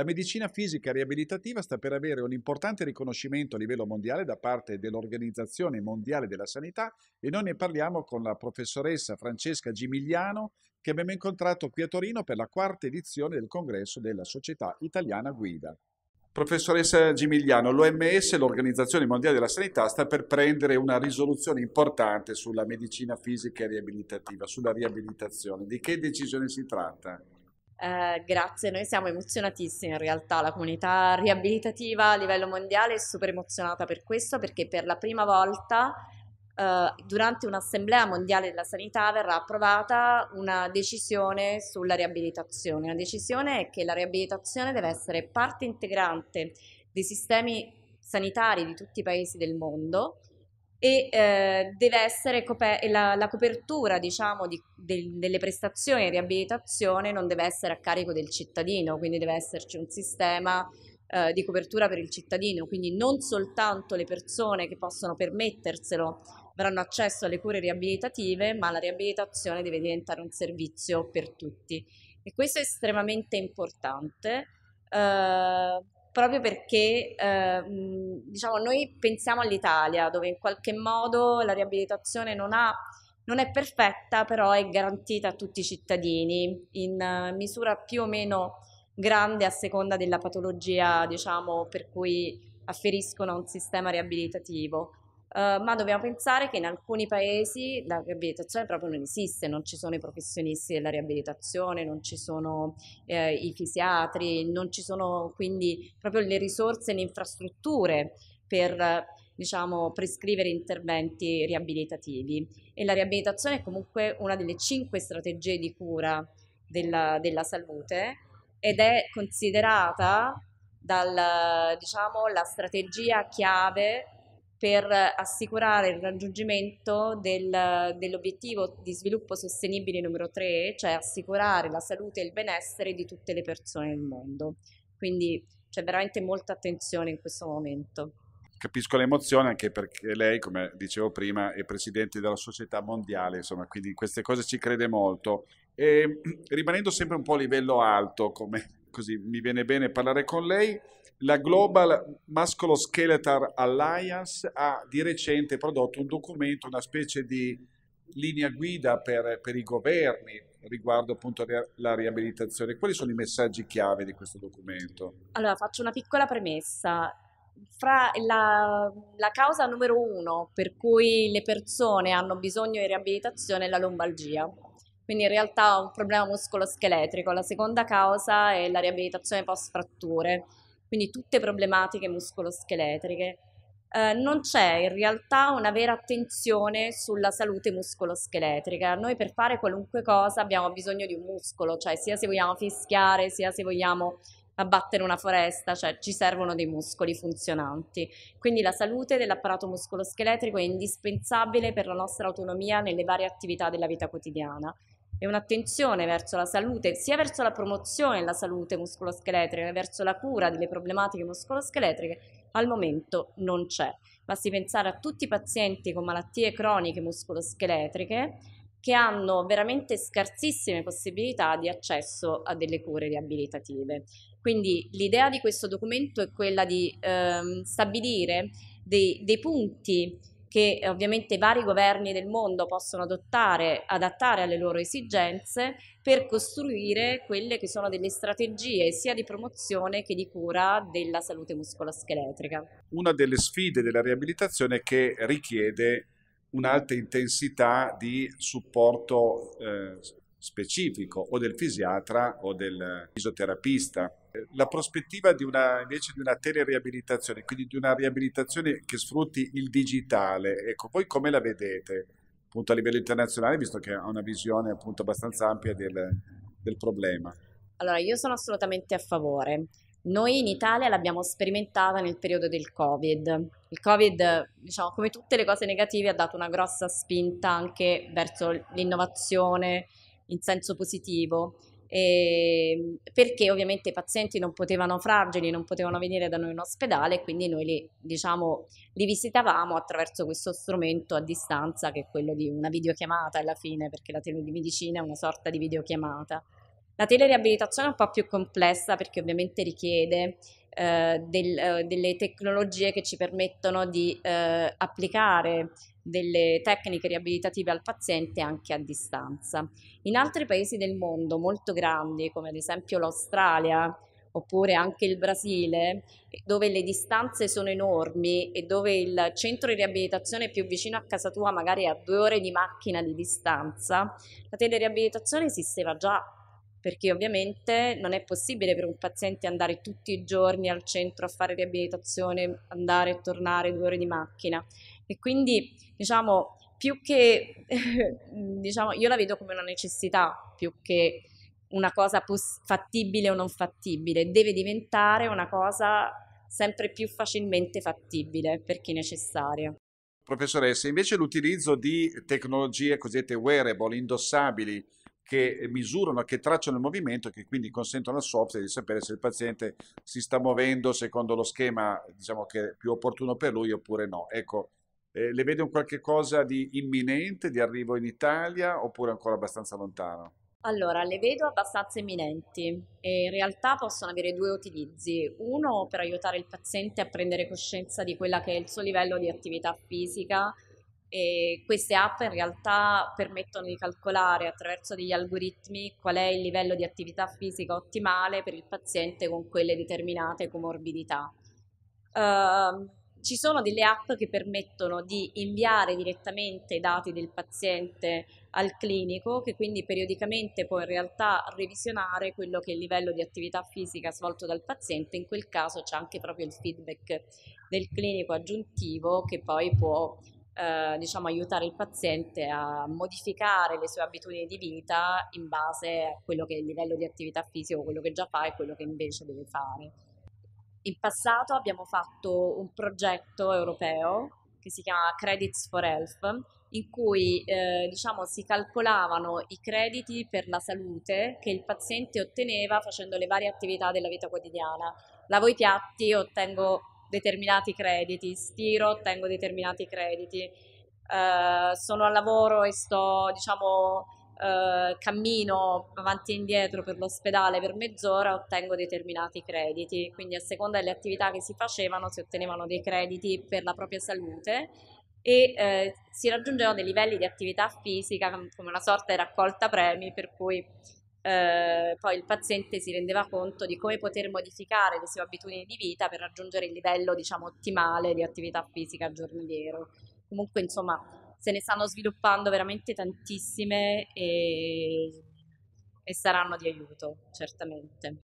La medicina fisica riabilitativa sta per avere un importante riconoscimento a livello mondiale da parte dell'Organizzazione Mondiale della Sanità e noi ne parliamo con la professoressa Francesca Gimigliano che abbiamo incontrato qui a Torino per la quarta edizione del congresso della Società Italiana Guida. Professoressa Gimigliano, l'OMS, l'Organizzazione Mondiale della Sanità, sta per prendere una risoluzione importante sulla medicina fisica e riabilitativa, sulla riabilitazione. Di che decisione si tratta? Eh, grazie, noi siamo emozionatissimi in realtà, la comunità riabilitativa a livello mondiale è super emozionata per questo perché per la prima volta eh, durante un'assemblea mondiale della sanità verrà approvata una decisione sulla riabilitazione. La decisione è che la riabilitazione deve essere parte integrante dei sistemi sanitari di tutti i paesi del mondo e eh, deve essere coper- la, la, copertura diciamo, di, de, delle prestazioni di riabilitazione non deve essere a carico del cittadino, quindi deve esserci un sistema eh, di copertura per il cittadino, quindi non soltanto le persone che possono permetterselo avranno accesso alle cure riabilitative, ma la riabilitazione deve diventare un servizio per tutti. E questo è estremamente importante. Eh, proprio perché eh, diciamo, noi pensiamo all'Italia, dove in qualche modo la riabilitazione non, ha, non, è perfetta, però è garantita a tutti i cittadini in eh, misura più o meno grande a seconda della patologia diciamo, per cui afferiscono a un sistema riabilitativo. Eh, ma dobbiamo pensare che in alcuni paesi la riabilitazione proprio non esiste, non ci sono i professionisti della riabilitazione, non ci sono eh, i fisiatri, non ci sono quindi proprio le risorse e le infrastrutture per diciamo, prescrivere interventi riabilitativi e la riabilitazione è comunque una delle cinque strategie di cura della, della salute ed è considerata dal, diciamo, la strategia chiave per assicurare il raggiungimento del, dell'obiettivo di sviluppo sostenibile numero 3, cioè assicurare la salute e il benessere di tutte le persone nel mondo. Quindi c'è veramente molta attenzione in questo momento. Capisco l'emozione anche perché lei, come dicevo prima, è presidente della società mondiale, insomma, quindi in queste cose ci crede molto. E, rimanendo sempre un po' a livello alto, come così mi viene bene parlare con lei. La Global Musculoskeletal Alliance ha di recente prodotto un documento, una specie di linea guida per, per i governi riguardo appunto la riabilitazione. Quali sono i messaggi chiave di questo documento? Allora, faccio una piccola premessa. Fra la, la causa numero uno per cui le persone hanno bisogno di riabilitazione è la lombalgia quindi in realtà un problema muscoloscheletrico. La seconda causa è la riabilitazione post fratture, quindi tutte problematiche muscoloscheletriche. Eh, non c'è in realtà una vera attenzione sulla salute muscoloscheletrica. Noi per fare qualunque cosa abbiamo bisogno di un muscolo, cioè sia se vogliamo fischiare, sia se vogliamo abbattere una foresta, cioè ci servono dei muscoli funzionanti. Quindi la salute dell'apparato muscoloscheletrico è indispensabile per la nostra autonomia nelle varie attività della vita quotidiana e un'attenzione verso la salute, sia verso la promozione della salute muscoloscheletrica che verso la cura delle problematiche muscoloscheletriche, al momento non c'è. Basti pensare a tutti i pazienti con malattie croniche muscoloscheletriche che hanno veramente scarsissime possibilità di accesso a delle cure riabilitative. Quindi l'idea di questo documento è quella di ehm, stabilire dei, dei punti che eh, ovviamente vari governi del mondo possono adottare, adattare alle loro esigenze per costruire quelle che sono delle strategie sia di promozione che di cura della salute muscoloscheletrica. Una delle sfide della riabilitazione è che richiede un'alta intensità di supporto eh, specifico o del fisiatra o del fisioterapista la prospettiva di una, invece di una teleriabilitazione, quindi di una riabilitazione che sfrutti il digitale, ecco, voi come la vedete appunto a livello internazionale, visto che ha una visione appunto abbastanza ampia del, del problema? Allora, io sono assolutamente a favore. Noi in Italia l'abbiamo sperimentata nel periodo del Covid. Il Covid, diciamo, come tutte le cose negative, ha dato una grossa spinta anche verso l'innovazione in senso positivo eh, perché ovviamente i pazienti non potevano fragili, non potevano venire da noi in ospedale, quindi noi li, diciamo, li visitavamo attraverso questo strumento a distanza che è quello di una videochiamata alla fine, perché la telemedicina è una sorta di videochiamata. La teleriabilitazione è un po' più complessa perché ovviamente richiede eh, del, eh, delle tecnologie che ci permettono di eh, applicare delle tecniche riabilitative al paziente anche a distanza. In altri paesi del mondo molto grandi, come ad esempio l'Australia, oppure anche il Brasile, dove le distanze sono enormi e dove il centro di riabilitazione più vicino a casa tua magari è a due ore di macchina di distanza, la teleriabilitazione esisteva già perché ovviamente non è possibile per un paziente andare tutti i giorni al centro a fare riabilitazione, andare e tornare due ore di macchina. E quindi, diciamo, più che, diciamo, io la vedo come una necessità, più che una cosa pos- fattibile o non fattibile, deve diventare una cosa sempre più facilmente fattibile per chi necessaria. Professoressa, invece l'utilizzo di tecnologie cosiddette wearable, indossabili, che misurano, che tracciano il movimento e che quindi consentono al software di sapere se il paziente si sta muovendo secondo lo schema diciamo, che è più opportuno per lui oppure no. Ecco, eh, le vede un qualche cosa di imminente, di arrivo in Italia oppure ancora abbastanza lontano? Allora, le vedo abbastanza imminenti e in realtà possono avere due utilizzi. Uno per aiutare il paziente a prendere coscienza di quella che è il suo livello di attività fisica, e queste app in realtà permettono di calcolare attraverso degli algoritmi qual è il livello di attività fisica ottimale per il paziente con quelle determinate comorbidità. Uh, ci sono delle app che permettono di inviare direttamente i dati del paziente al clinico, che quindi periodicamente può in realtà revisionare quello che è il livello di attività fisica svolto dal paziente, in quel caso c'è anche proprio il feedback del clinico aggiuntivo che poi può eh, diciamo, aiutare il paziente a modificare le sue abitudini di vita in base a quello che è il livello di attività fisica, quello che già fa e quello che invece deve fare. In passato abbiamo fatto un progetto europeo che si chiama Credits for Health, in cui eh, diciamo, si calcolavano i crediti per la salute che il paziente otteneva facendo le varie attività della vita quotidiana. Lavo i piatti, ottengo determinati crediti, stiro, ottengo determinati crediti, eh, sono al lavoro e sto, diciamo, eh, cammino avanti e indietro per l'ospedale per mezz'ora, ottengo determinati crediti. Quindi a seconda delle attività che si facevano si ottenevano dei crediti per la propria salute e eh, si raggiungevano dei livelli di attività fisica come una sorta di raccolta premi per cui eh, poi il paziente si rendeva conto di come poter modificare le sue abitudini di vita per raggiungere il livello diciamo, ottimale di attività fisica giornaliero. Comunque, insomma, se ne stanno sviluppando veramente tantissime e, e saranno di aiuto, certamente.